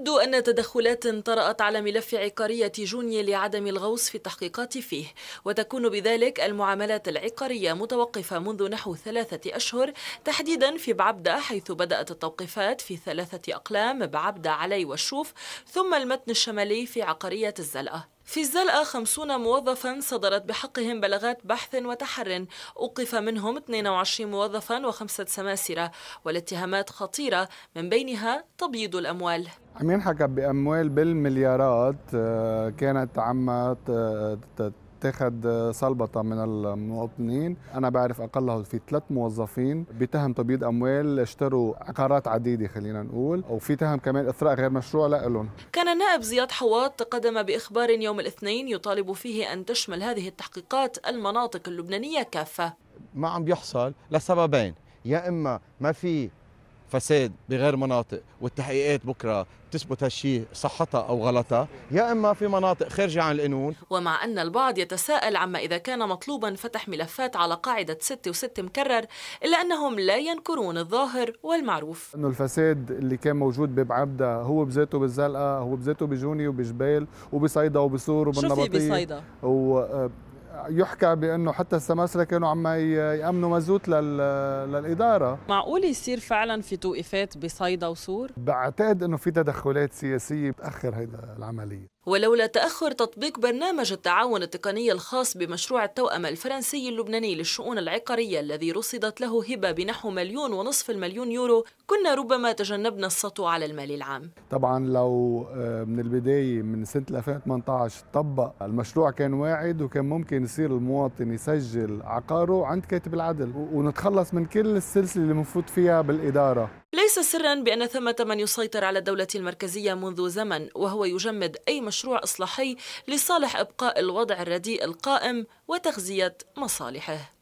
يبدو أن تدخلات طرأت على ملف عقارية جوني لعدم الغوص في التحقيقات فيه وتكون بذلك المعاملات العقارية متوقفة منذ نحو ثلاثة أشهر تحديدا في بعبدة حيث بدأت التوقيفات في ثلاثة أقلام بعبدة علي والشوف ثم المتن الشمالي في عقارية الزلقة في الزلقة خمسون موظفا صدرت بحقهم بلاغات بحث وتحر أوقف منهم 22 موظفا وخمسة سماسرة والاتهامات خطيرة من بينها تبييض الأموال عم ينحكى بأموال بالمليارات آه، كانت عم اتخذ صلبطة من المواطنين أنا بعرف أقله في ثلاث موظفين بتهم تبييض أموال اشتروا عقارات عديدة خلينا نقول وفي تهم كمان إثراء غير مشروع لهم كان النائب زياد حواط تقدم بإخبار يوم الاثنين يطالب فيه أن تشمل هذه التحقيقات المناطق اللبنانية كافة ما عم بيحصل لسببين يا إما ما في فساد بغير مناطق والتحقيقات بكره تثبت هالشيء صحتها او غلطها يا اما في مناطق خارجه عن القانون ومع ان البعض يتساءل عما اذا كان مطلوبا فتح ملفات على قاعده 6 و6 مكرر الا انهم لا ينكرون الظاهر والمعروف انه الفساد اللي كان موجود ببعبدة هو بذاته بالزلقه هو بذاته بجوني وبجبال وبصيدا وبسور وبالنبطيه شو في بصيدا؟ آه، يحكى بانه حتى السماسره كانوا عم يامنوا مازوت للاداره معقول يصير فعلا في توقيفات بصيدا وسور بعتقد انه في تدخلات سياسيه بتاخر هيدا العمليه ولولا تأخر تطبيق برنامج التعاون التقني الخاص بمشروع التوأمة الفرنسي اللبناني للشؤون العقارية الذي رصدت له هبة بنحو مليون ونصف المليون يورو كنا ربما تجنبنا السطو على المال العام طبعا لو آه، من البداية من سنة 2018 طبق المشروع كان واعد وكان ممكن يصير المواطن يسجل عقاره عند كاتب العدل ونتخلص من كل السلسلة اللي مفوت فيها بالإدارة ليس سرا بأن ثمة من يسيطر على الدولة المركزية منذ زمن وهو يجمد أي مشروع إصلاحي لصالح إبقاء الوضع الرديء القائم وتغذية مصالحه